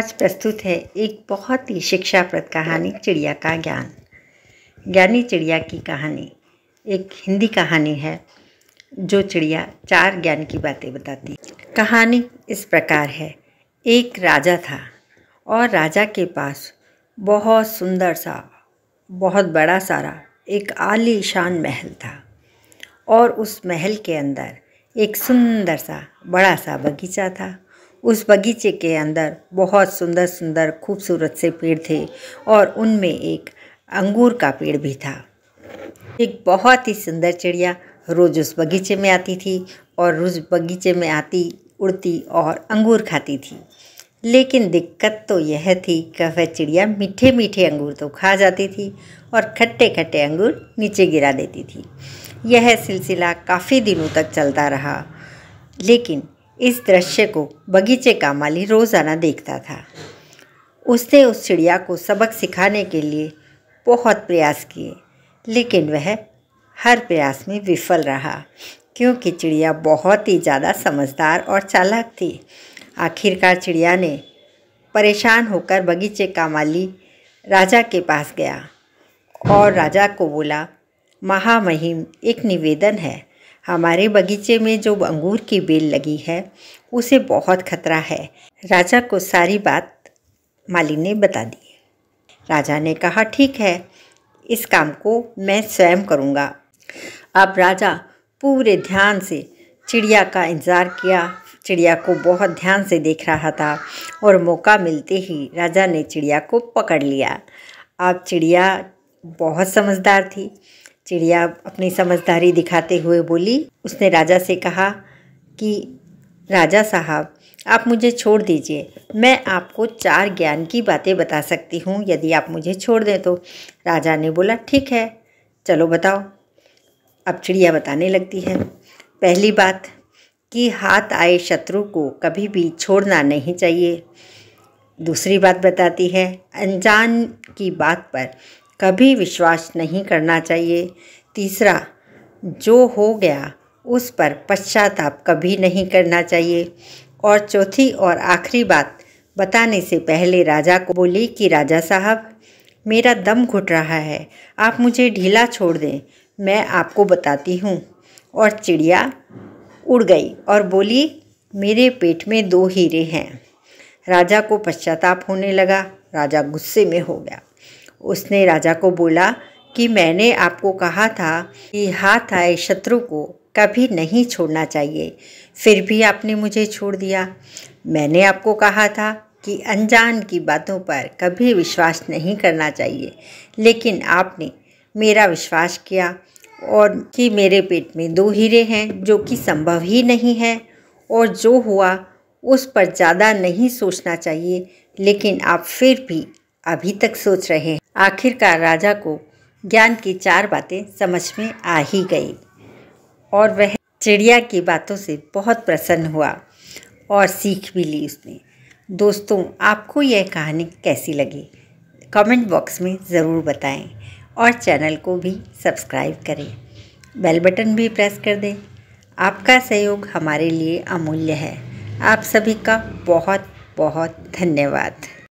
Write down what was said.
आज प्रस्तुत है एक बहुत ही शिक्षाप्रद कहानी चिड़िया का ज्ञान ज्ञानी चिड़िया की कहानी एक हिंदी कहानी है जो चिड़िया चार ज्ञान की बातें बताती कहानी इस प्रकार है एक राजा था और राजा के पास बहुत सुंदर सा बहुत बड़ा सारा एक आलीशान महल था और उस महल के अंदर एक सुंदर सा बड़ा सा बगीचा था उस बगीचे के अंदर बहुत सुंदर सुंदर खूबसूरत से पेड़ थे और उनमें एक अंगूर का पेड़ भी था एक बहुत ही सुंदर चिड़िया रोज़ उस बगीचे में आती थी और रोज़ बगीचे में आती उड़ती और अंगूर खाती थी लेकिन दिक्कत तो यह थी कि वह चिड़िया मीठे मीठे अंगूर तो खा जाती थी और खट्टे खट्टे अंगूर नीचे गिरा देती थी यह सिलसिला काफ़ी दिनों तक चलता रहा लेकिन इस दृश्य को बगीचे का माली रोज़ाना देखता था उसने उस चिड़िया को सबक सिखाने के लिए बहुत प्रयास किए लेकिन वह हर प्रयास में विफल रहा क्योंकि चिड़िया बहुत ही ज़्यादा समझदार और चालाक थी आखिरकार चिड़िया ने परेशान होकर बगीचे का माली राजा के पास गया और राजा को बोला महामहिम एक निवेदन है हमारे बगीचे में जो अंगूर की बेल लगी है उसे बहुत खतरा है राजा को सारी बात माली ने बता दी राजा ने कहा ठीक है इस काम को मैं स्वयं करूँगा अब राजा पूरे ध्यान से चिड़िया का इंतज़ार किया चिड़िया को बहुत ध्यान से देख रहा था और मौका मिलते ही राजा ने चिड़िया को पकड़ लिया अब चिड़िया बहुत समझदार थी चिड़िया अपनी समझदारी दिखाते हुए बोली उसने राजा से कहा कि राजा साहब आप मुझे छोड़ दीजिए मैं आपको चार ज्ञान की बातें बता सकती हूँ यदि आप मुझे छोड़ दें तो राजा ने बोला ठीक है चलो बताओ अब चिड़िया बताने लगती है पहली बात कि हाथ आए शत्रु को कभी भी छोड़ना नहीं चाहिए दूसरी बात बताती है अनजान की बात पर कभी विश्वास नहीं करना चाहिए तीसरा जो हो गया उस पर पश्चाताप कभी नहीं करना चाहिए और चौथी और आखिरी बात बताने से पहले राजा को बोली कि राजा साहब मेरा दम घुट रहा है आप मुझे ढीला छोड़ दें मैं आपको बताती हूँ और चिड़िया उड़ गई और बोली मेरे पेट में दो हीरे हैं राजा को पश्चाताप होने लगा राजा गुस्से में हो गया उसने राजा को बोला कि मैंने आपको कहा था कि हाथ आए शत्रु को कभी नहीं छोड़ना चाहिए फिर भी आपने मुझे छोड़ दिया मैंने आपको कहा था कि अनजान की बातों पर कभी विश्वास नहीं करना चाहिए लेकिन आपने मेरा विश्वास किया और कि मेरे पेट में दो हीरे हैं जो कि संभव ही नहीं है और जो हुआ उस पर ज़्यादा नहीं सोचना चाहिए लेकिन आप फिर भी अभी तक सोच रहे हैं आखिरकार राजा को ज्ञान की चार बातें समझ में आ ही गई और वह चिड़िया की बातों से बहुत प्रसन्न हुआ और सीख भी ली उसने दोस्तों आपको यह कहानी कैसी लगी कमेंट बॉक्स में ज़रूर बताएं और चैनल को भी सब्सक्राइब करें बेल बटन भी प्रेस कर दें आपका सहयोग हमारे लिए अमूल्य है आप सभी का बहुत बहुत धन्यवाद